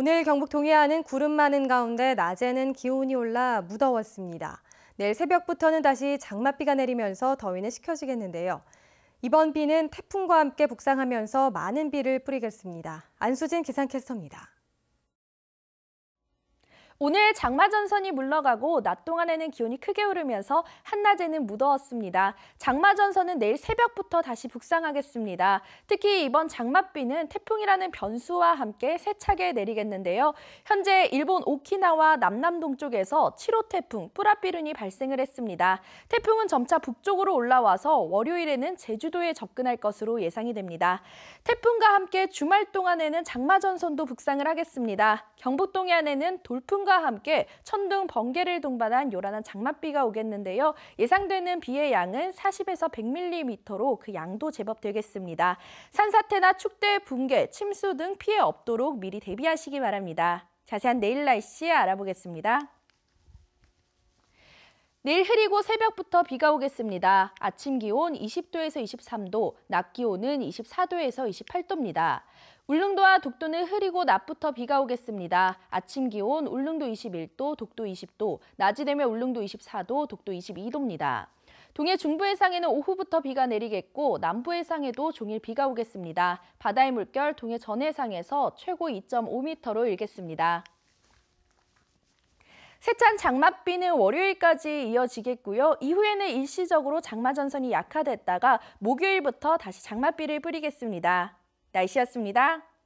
오늘 경북 동해안은 구름 많은 가운데 낮에는 기온이 올라 무더웠습니다. 내일 새벽부터는 다시 장맛비가 내리면서 더위는 식혀지겠는데요. 이번 비는 태풍과 함께 북상하면서 많은 비를 뿌리겠습니다. 안수진 기상캐스터입니다. 오늘 장마전선이 물러가고 낮 동안에는 기온이 크게 오르면서 한낮에는 무더웠습니다. 장마전선은 내일 새벽부터 다시 북상하겠습니다. 특히 이번 장맛비는 태풍이라는 변수와 함께 세차게 내리겠는데요. 현재 일본 오키나와 남남동쪽에서 7호 태풍 뿌라비룬이 발생을 했습니다. 태풍은 점차 북쪽으로 올라와서 월요일에는 제주도에 접근할 것으로 예상이 됩니다. 태풍과 함께 주말 동안에는 장마전선도 북상을 하겠습니다. 경북동 해안에는 돌풍과 함께 천둥 번개를 동반한 요란한 장맛비가 오겠는데요. 예상되는 비의 양은 40에서 100mm로 그 양도 제법 되겠습니다. 산사태나 축대 붕괴, 침수 등 피해 없도록 미리 대비하시기 바랍니다. 자세한 내일 날씨 알아보겠습니다. 내일 흐리고 새벽부터 비가 오겠습니다. 아침 기온 20도에서 23도, 낮 기온은 24도에서 28도입니다. 울릉도와 독도는 흐리고 낮부터 비가 오겠습니다. 아침 기온 울릉도 21도, 독도 20도, 낮이 되면 울릉도 24도, 독도 22도입니다. 동해 중부 해상에는 오후부터 비가 내리겠고 남부 해상에도 종일 비가 오겠습니다. 바다의 물결 동해 전 해상에서 최고 2.5m로 일겠습니다. 세찬 장맛비는 월요일까지 이어지겠고요. 이후에는 일시적으로 장마 전선이 약화됐다가 목요일부터 다시 장맛비를 뿌리겠습니다. 날씨였습니다.